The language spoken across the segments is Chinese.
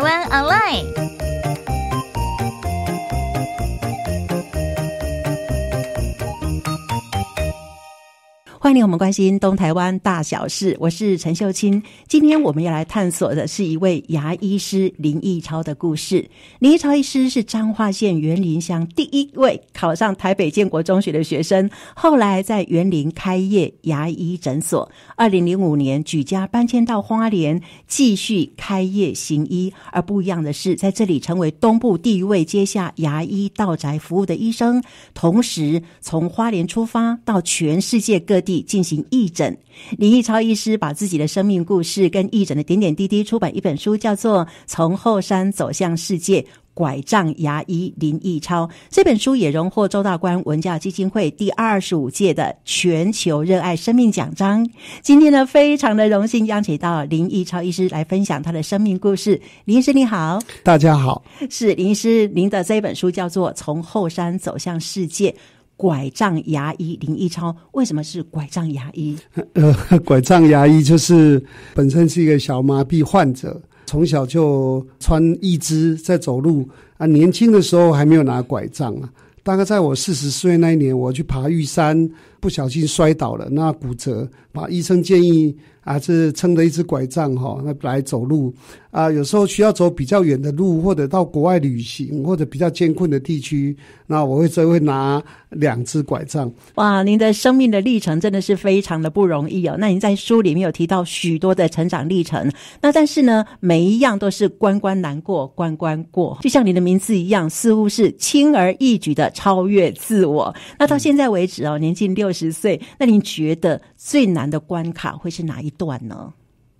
台湾 online。欢迎我们关心东台湾大小事，我是陈秀清。今天我们要来探索的是一位牙医师林义超的故事。林义超医师是彰化县园林乡第一位考上台北建国中学的学生，后来在园林开业牙医诊所。二零零五年举家搬迁到花莲，继续开业行医。而不一样的是，在这里成为东部第一位接下牙医道宅服务的医生，同时从花莲出发到全世界各地。进行义诊，林义超医师把自己的生命故事跟义诊的点点滴滴出版一本书，叫做《从后山走向世界——拐杖牙医林义超》。这本书也荣获周大观文教基金会第二十五届的全球热爱生命奖章。今天呢，非常的荣幸邀请到林义超医师来分享他的生命故事。林医师你好，大家好，是林医师。您的这本书叫做《从后山走向世界》。拐杖牙医林义超，为什么是拐杖牙医？呃，拐杖牙医就是本身是一个小麻痹患者，从小就穿一只在走路啊。年轻的时候还没有拿拐杖啊，大概在我四十岁那一年，我去爬玉山，不小心摔倒了，那骨折，把医生建议。啊，是撑着一只拐杖哈，那来走路啊。有时候需要走比较远的路，或者到国外旅行，或者比较艰困的地区，那我会会拿两只拐杖。哇，您的生命的历程真的是非常的不容易哦。那您在书里面有提到许多的成长历程，那但是呢，每一样都是关关难过关关过，就像你的名字一样，似乎是轻而易举的超越自我。那到现在为止哦，年近六十岁，那您觉得最难的关卡会是哪一？断了。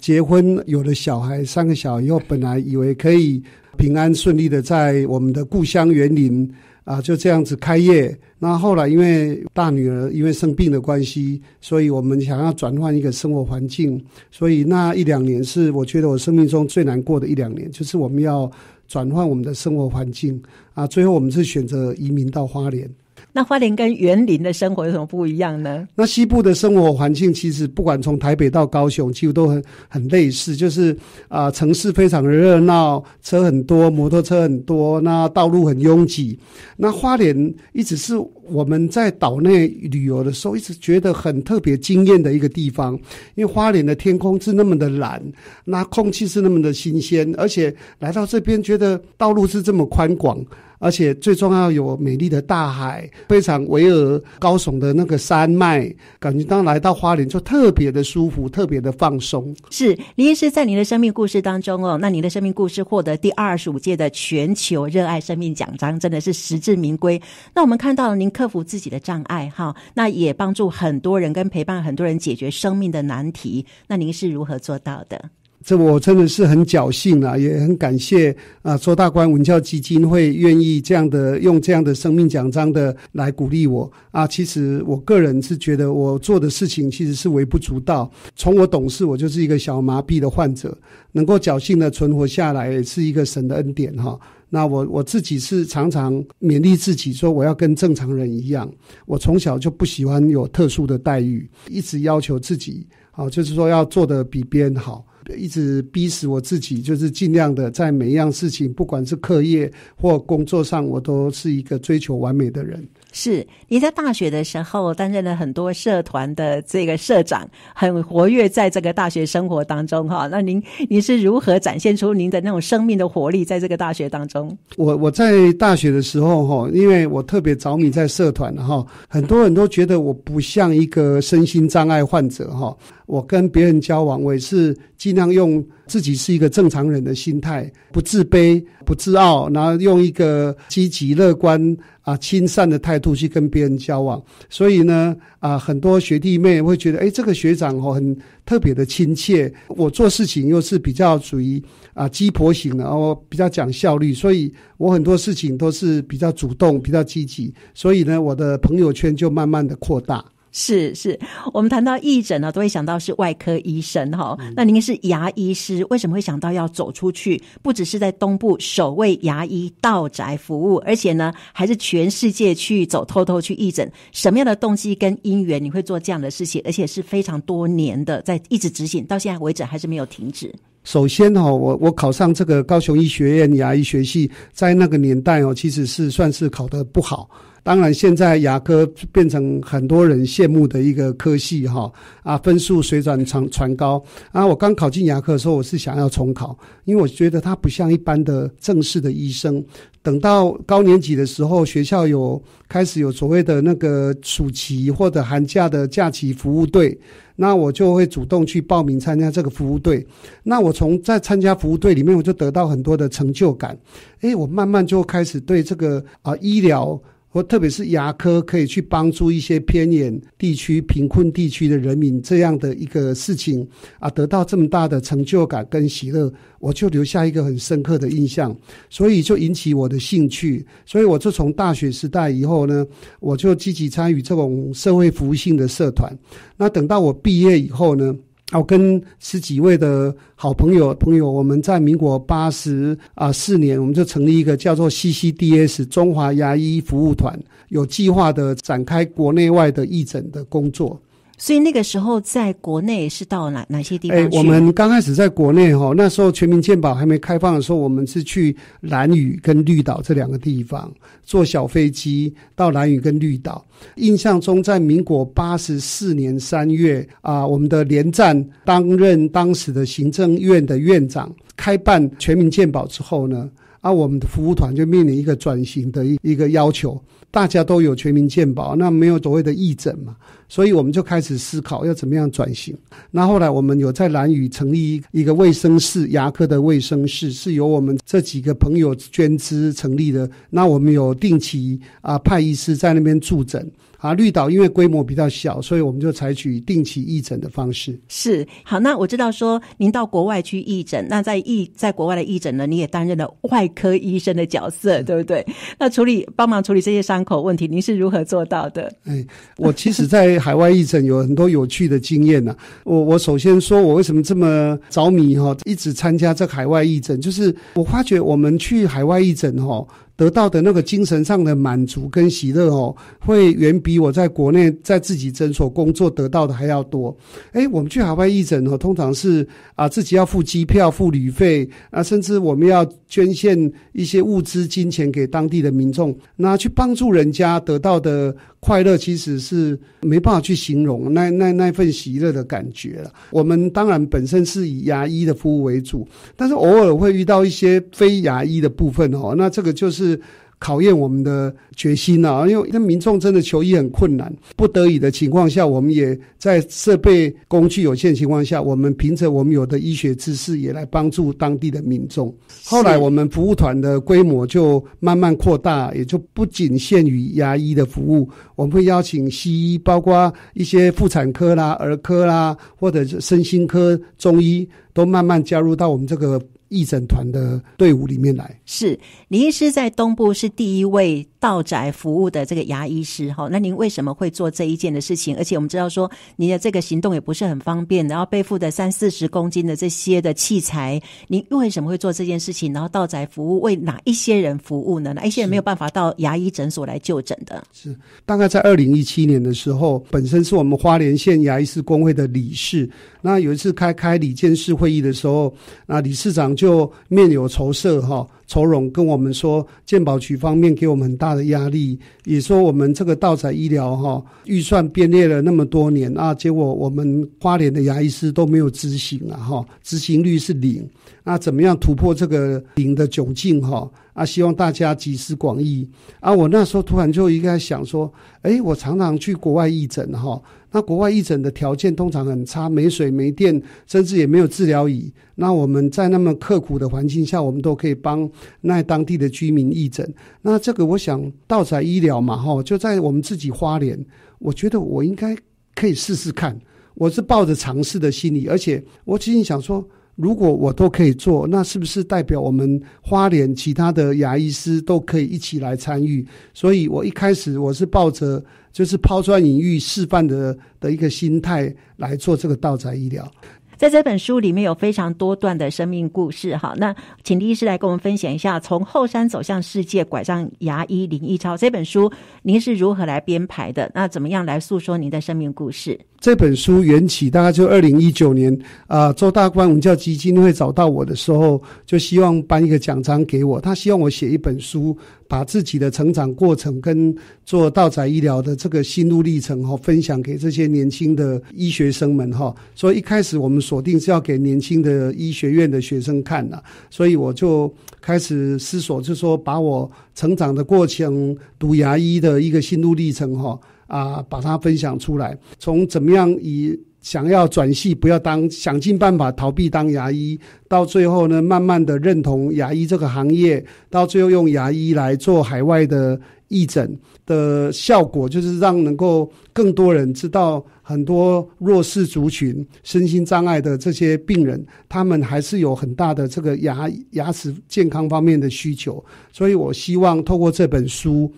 结婚有了小孩，三个小孩以后，本来以为可以平安顺利的在我们的故乡园林啊，就这样子开业。那后来因为大女儿因为生病的关系，所以我们想要转换一个生活环境，所以那一两年是我觉得我生命中最难过的一两年，就是我们要转换我们的生活环境啊。最后我们是选择移民到花莲。那花莲跟园林的生活有什么不一样呢？那西部的生活环境其实不管从台北到高雄，几乎都很很类似，就是啊，城市非常的热闹，车很多，摩托车很多，那道路很拥挤。那花莲一直是我们在岛内旅游的时候，一直觉得很特别惊艳的一个地方，因为花莲的天空是那么的蓝，那空气是那么的新鲜，而且来到这边，觉得道路是这么宽广。而且最重要有美丽的大海，非常巍峨高耸的那个山脉，感觉当来到花莲就特别的舒服，特别的放松。是林医师在您的生命故事当中哦，那您的生命故事获得第二十五届的全球热爱生命奖章，真的是实至名归。那我们看到了您克服自己的障碍哈，那也帮助很多人跟陪伴很多人解决生命的难题，那您是如何做到的？这我真的是很侥幸啊，也很感谢啊，周大官文教基金会愿意这样的用这样的生命奖章的来鼓励我啊。其实我个人是觉得我做的事情其实是微不足道。从我懂事，我就是一个小麻痹的患者，能够侥幸的存活下来是一个神的恩典哈。那我我自己是常常勉励自己说，我要跟正常人一样。我从小就不喜欢有特殊的待遇，一直要求自己啊，就是说要做的比别人好。一直逼死我自己，就是尽量的在每一样事情，不管是课业或工作上，我都是一个追求完美的人。是，你在大学的时候担任了很多社团的这个社长，很活跃在这个大学生活当中哈。那您，您是如何展现出您的那种生命的活力在这个大学当中？我我在大学的时候哈，因为我特别着迷在社团哈，很多人都觉得我不像一个身心障碍患者哈，我跟别人交往，我也是尽量用。自己是一个正常人的心态，不自卑，不自傲，然后用一个积极乐观啊、亲善的态度去跟别人交往。所以呢，啊，很多学弟妹会觉得，哎，这个学长哦很特别的亲切。我做事情又是比较属于啊鸡婆型的，哦，比较讲效率，所以我很多事情都是比较主动、比较积极。所以呢，我的朋友圈就慢慢的扩大。是是，我们谈到义诊呢，都会想到是外科医生哈。那您是牙医师，为什么会想到要走出去？不只是在东部守位牙医道宅服务，而且呢，还是全世界去走透透去义诊。什么样的动机跟因缘，你会做这样的事情？而且是非常多年的在一直执行，到现在为止还是没有停止。首先哈，我我考上这个高雄医学院牙医学系，在那个年代哦，其实是算是考得不好。当然，现在牙科变成很多人羡慕的一个科系，哈啊，分数水涨船船高啊！我刚考进牙科的时候，我是想要重考，因为我觉得它不像一般的正式的医生。等到高年级的时候，学校有开始有所谓的那个暑期或者寒假的假期服务队，那我就会主动去报名参加这个服务队。那我从在参加服务队里面，我就得到很多的成就感。诶，我慢慢就开始对这个啊医疗。或特别是牙科，可以去帮助一些偏远地区、贫困地区的人民这样的一个事情啊，得到这么大的成就感跟喜乐，我就留下一个很深刻的印象，所以就引起我的兴趣，所以我就从大学时代以后呢，我就积极参与这种社会服务性的社团。那等到我毕业以后呢？我跟十几位的好朋友朋友，我们在民国八十啊四年，我们就成立一个叫做 CCDS 中华牙医服务团，有计划的展开国内外的义诊的工作。所以那个时候，在国内是到哪哪些地方？我们刚开始在国内哈，那时候全民健保还没开放的时候，我们是去兰屿跟绿岛这两个地方，坐小飞机到兰屿跟绿岛。印象中，在民国八十四年三月啊，我们的连战担任当时的行政院的院长，开办全民健保之后呢。那我们的服务团就面临一个转型的一一个要求，大家都有全民健保，那没有所谓的义诊嘛，所以我们就开始思考要怎么样转型。那后来我们有在兰屿成立一个卫生室，牙科的卫生室是由我们这几个朋友捐资成立的。那我们有定期啊派医师在那边驻诊。啊，绿岛因为规模比较小，所以我们就采取定期义诊的方式。是好，那我知道说您到国外去义诊，那在义在国外的义诊呢，你也担任了外科医生的角色，对不对？那处理帮忙处理这些伤口问题，您是如何做到的？哎，我其实在海外义诊有很多有趣的经验呢。我我首先说我为什么这么着迷哈，一直参加这海外义诊，就是我发觉我们去海外义诊哈。得到的那个精神上的满足跟喜乐哦，会远比我在国内在自己诊所工作得到的还要多。哎，我们去海外义诊哦，通常是啊自己要付机票、付旅费啊，甚至我们要捐献一些物资、金钱给当地的民众，那去帮助人家得到的快乐其实是没办法去形容那 那那份喜乐的感觉了。我们当然本身是以牙医的服务为主，但是偶尔会遇到一些非牙医的部分哦，那这个就是。是考验我们的决心啊！因为那民众真的求医很困难，不得已的情况下，我们也在设备工具有限情况下，我们凭着我们有的医学知识也来帮助当地的民众。后来我们服务团的规模就慢慢扩大，也就不仅限于牙医的服务，我们会邀请西医，包括一些妇产科啦、儿科啦，或者是身心科、中医，都慢慢加入到我们这个。义诊团的队伍里面来，是李医师在东部是第一位。道宅服务的这个牙医师哈，那您为什么会做这一件的事情？而且我们知道说，您的这个行动也不是很方便，然后背负的三四十公斤的这些的器材，您为什么会做这件事情？然后道宅服务为哪一些人服务呢？哪一些人没有办法到牙医诊所来就诊的？是大概在二零一七年的时候，本身是我们花莲县牙医师工会的理事。那有一次开开理事会议的时候，那理事长就面有愁色哈。从容，跟我们说，健保局方面给我们很大的压力，也说我们这个道彩医疗哈预算编列了那么多年啊，结果我们花莲的牙医师都没有执行了哈，执行率是零，那怎么样突破这个零的窘境哈？啊，希望大家集思广益。啊，我那时候突然就应该想说，哎，我常常去国外义诊哈，那国外义诊的条件通常很差，没水没电，甚至也没有治疗椅。那我们在那么刻苦的环境下，我们都可以帮那当地的居民义诊。那这个我想，道采医疗嘛，哈，就在我们自己花莲，我觉得我应该可以试试看。我是抱着尝试的心理，而且我最近想说。如果我都可以做，那是不是代表我们花莲其他的牙医师都可以一起来参与？所以我一开始我是抱着就是抛砖引玉示范的的一个心态来做这个道宅医疗。在这本书里面有非常多段的生命故事，哈，那请林医师来跟我们分享一下，从后山走向世界，拐杖牙医林义超这本书，您是如何来编排的？那怎么样来诉说您的生命故事？这本书缘起大概就二零一九年啊，周大观文教基金会找到我的时候，就希望颁一个奖章给我，他希望我写一本书，把自己的成长过程跟做道载医疗的这个心路历程哈，分享给这些年轻的医学生们哈。所以一开始我们锁定是要给年轻的医学院的学生看的，所以我就开始思索，就说把我成长的过程、读牙医的一个心路历程哈。啊，把它分享出来。从怎么样以想要转系，不要当，想尽办法逃避当牙医，到最后呢，慢慢的认同牙医这个行业，到最后用牙医来做海外的义诊的效果，就是让能够更多人知道，很多弱势族群、身心障碍的这些病人，他们还是有很大的这个牙牙齿健康方面的需求。所以我希望透过这本书。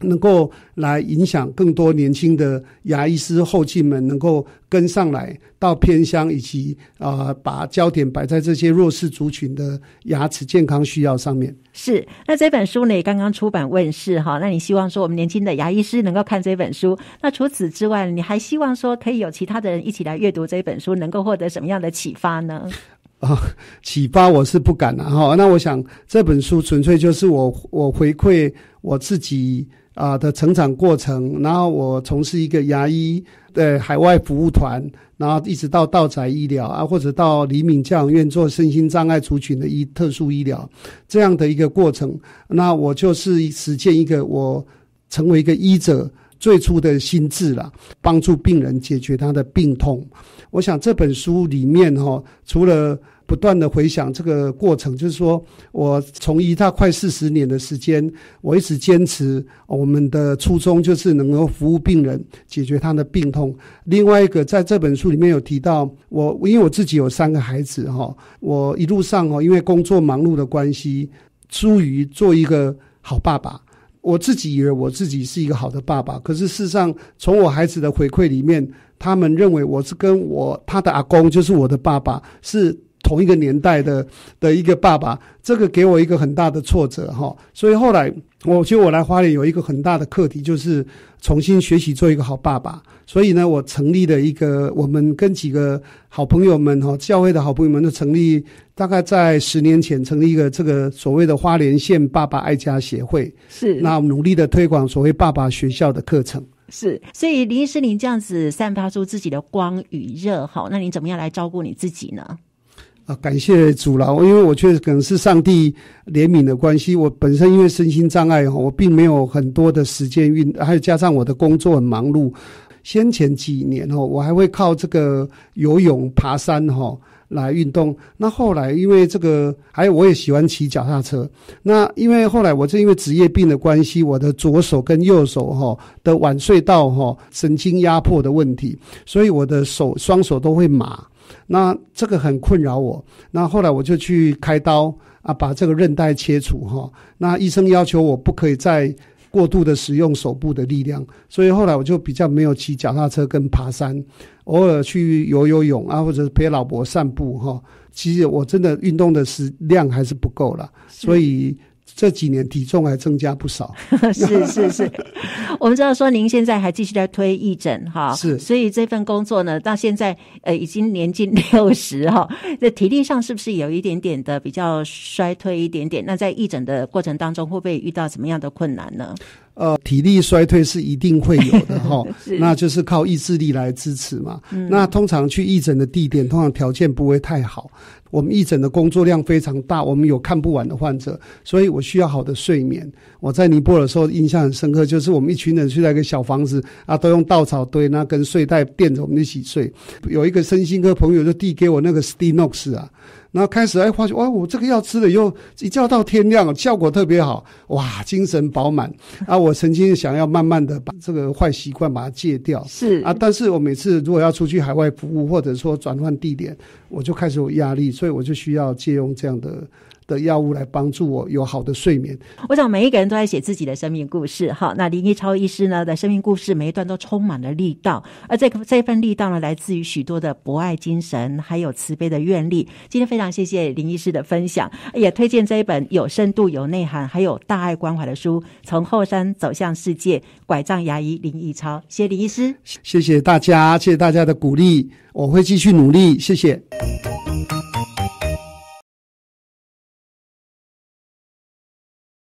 能够来影响更多年轻的牙医师后进们，能够跟上来到偏乡，以及啊，把焦点摆在这些弱势族群的牙齿健康需要上面。是，那这本书呢也刚刚出版问世哈。那你希望说我们年轻的牙医师能够看这本书。那除此之外，你还希望说可以有其他的人一起来阅读这本书，能够获得什么样的启发呢？啊，启发我是不敢的哈。那我想这本书纯粹就是我我回馈我自己。啊的成长过程，然后我从事一个牙医的海外服务团，然后一直到道才医疗啊，或者到黎明教养院做身心障碍族群的医特殊医疗这样的一个过程，那我就是实现一个我成为一个医者最初的心智了，帮助病人解决他的病痛。我想这本书里面哈，除了。不断的回想这个过程，就是说我从医大快四十年的时间，我一直坚持我们的初衷，就是能够服务病人，解决他的病痛。另外一个，在这本书里面有提到，我因为我自己有三个孩子哈，我一路上哦，因为工作忙碌的关系，疏于做一个好爸爸。我自己以为我自己是一个好的爸爸，可是事实上，从我孩子的回馈里面，他们认为我是跟我他的阿公，就是我的爸爸是。同一个年代的的一个爸爸，这个给我一个很大的挫折哈，所以后来我觉得我来花莲有一个很大的课题，就是重新学习做一个好爸爸。所以呢，我成立了一个，我们跟几个好朋友们哈，教会的好朋友们都成立，大概在十年前成立一个这个所谓的花莲县爸爸爱家协会。是那努力的推广所谓爸爸学校的课程。是所以林医师，您这样子散发出自己的光与热哈，那你怎么样来照顾你自己呢？感谢主了，因为我确实可能是上帝怜悯的关系。我本身因为身心障碍哈，我并没有很多的时间运，还有加上我的工作很忙碌。先前几年哈，我还会靠这个游泳、爬山哈来运动。那后来因为这个，还有我也喜欢骑脚踏车。那因为后来我是因为职业病的关系，我的左手跟右手哈的晚睡道哈神经压迫的问题，所以我的手双手都会麻。那这个很困扰我，那后来我就去开刀啊，把这个韧带切除哈。那医生要求我不可以再过度的使用手部的力量，所以后来我就比较没有骑脚踏车跟爬山，偶尔去游游泳啊，或者陪老婆散步哈。其实我真的运动的是量还是不够了，所以。这几年体重还增加不少，是 是是，我们知道说您现在还继续在推义诊哈，是，所以这份工作呢，到现在呃已经年近六十哈，在体力上是不是有一点点的比较衰退一点点？那在义诊的过程当中，会不会遇到什么样的困难呢？呃，体力衰退是一定会有的 哈，那就是靠意志力来支持嘛。那通常去义诊的地点，通常条件不会太好。我们义诊的工作量非常大，我们有看不完的患者，所以我需要好的睡眠。我在尼泊尔的时候印象很深刻，就是我们一群人去那个小房子啊，都用稻草堆那跟睡袋垫着，我们一起睡。有一个身心科朋友就递给我那个 Stimox 啊。然后开始哎，发觉哇，我这个药吃了后，一觉到天亮，效果特别好，哇，精神饱满。啊，我曾经想要慢慢的把这个坏习惯把它戒掉，是啊，但是我每次如果要出去海外服务或者说转换地点，我就开始有压力，所以我就需要借用这样的。的药物来帮助我有好的睡眠。我想每一个人都在写自己的生命故事，哈。那林一超医师呢的生命故事，每一段都充满了力道，而这这份力道呢，来自于许多的博爱精神，还有慈悲的愿力。今天非常谢谢林医师的分享，也推荐这一本有深度、有内涵，还有大爱关怀的书《从后山走向世界——拐杖牙医林一超》。谢谢林医师，谢谢大家，谢谢大家的鼓励，我会继续努力。谢谢。